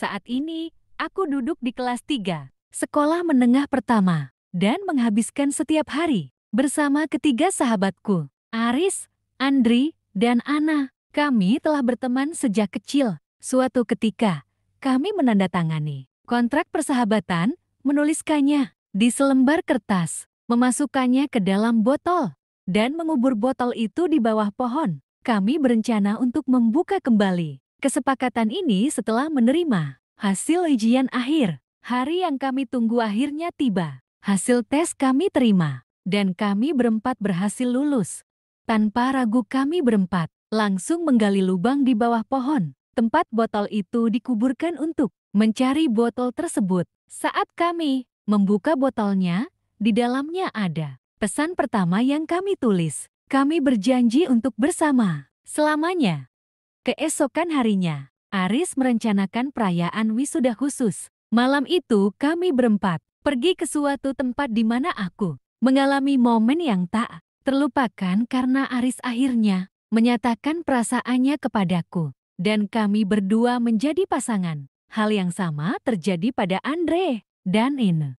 Saat ini, aku duduk di kelas 3, sekolah menengah pertama, dan menghabiskan setiap hari bersama ketiga sahabatku, Aris, Andri, dan Ana. Kami telah berteman sejak kecil. Suatu ketika, kami menandatangani kontrak persahabatan, menuliskannya di selembar kertas, memasukkannya ke dalam botol, dan mengubur botol itu di bawah pohon. Kami berencana untuk membuka kembali Kesepakatan ini setelah menerima hasil ujian akhir. Hari yang kami tunggu akhirnya tiba. Hasil tes kami terima, dan kami berempat berhasil lulus. Tanpa ragu kami berempat, langsung menggali lubang di bawah pohon. Tempat botol itu dikuburkan untuk mencari botol tersebut. Saat kami membuka botolnya, di dalamnya ada pesan pertama yang kami tulis. Kami berjanji untuk bersama selamanya. Keesokan harinya, Aris merencanakan perayaan wisuda khusus. Malam itu kami berempat pergi ke suatu tempat di mana aku mengalami momen yang tak terlupakan karena Aris akhirnya menyatakan perasaannya kepadaku. Dan kami berdua menjadi pasangan. Hal yang sama terjadi pada Andre dan Ine.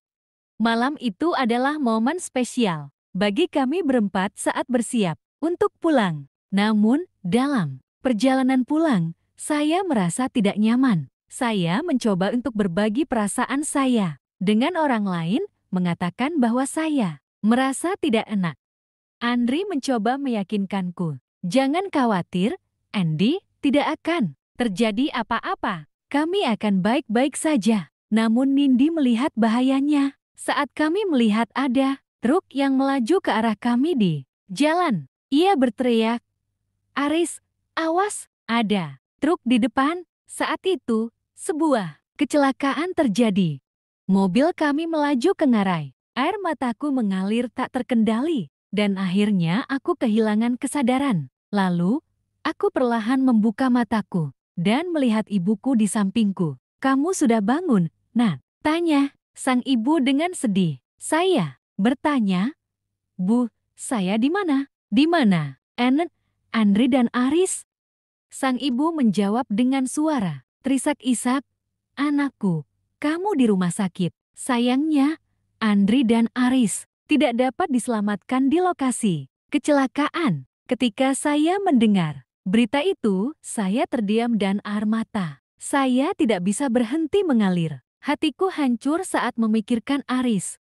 Malam itu adalah momen spesial bagi kami berempat saat bersiap untuk pulang. Namun, dalam Perjalanan pulang, saya merasa tidak nyaman. Saya mencoba untuk berbagi perasaan saya dengan orang lain, mengatakan bahwa saya merasa tidak enak. Andri mencoba meyakinkanku. Jangan khawatir, Andy, tidak akan terjadi apa-apa. Kami akan baik-baik saja. Namun Nindi melihat bahayanya. Saat kami melihat ada truk yang melaju ke arah kami di jalan, ia berteriak, Aris, Awas, ada truk di depan. Saat itu, sebuah kecelakaan terjadi. Mobil kami melaju ke ngarai. Air mataku mengalir tak terkendali, dan akhirnya aku kehilangan kesadaran. Lalu, aku perlahan membuka mataku dan melihat ibuku di sampingku. Kamu sudah bangun, nah, tanya sang ibu dengan sedih. Saya bertanya, Bu, saya di mana? Di mana? Enet, Andri dan Aris Sang ibu menjawab dengan suara, Trisak Isak, anakku, kamu di rumah sakit. Sayangnya, Andri dan Aris tidak dapat diselamatkan di lokasi kecelakaan. Ketika saya mendengar berita itu, saya terdiam dan air mata. Saya tidak bisa berhenti mengalir. Hatiku hancur saat memikirkan Aris.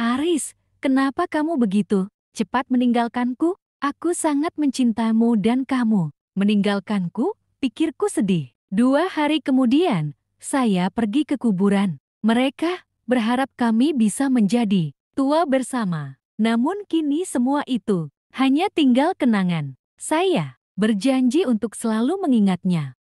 Aris, kenapa kamu begitu cepat meninggalkanku? Aku sangat mencintaimu dan kamu meninggalkanku, pikirku sedih. Dua hari kemudian, saya pergi ke kuburan. Mereka berharap kami bisa menjadi tua bersama. Namun kini semua itu hanya tinggal kenangan. Saya berjanji untuk selalu mengingatnya.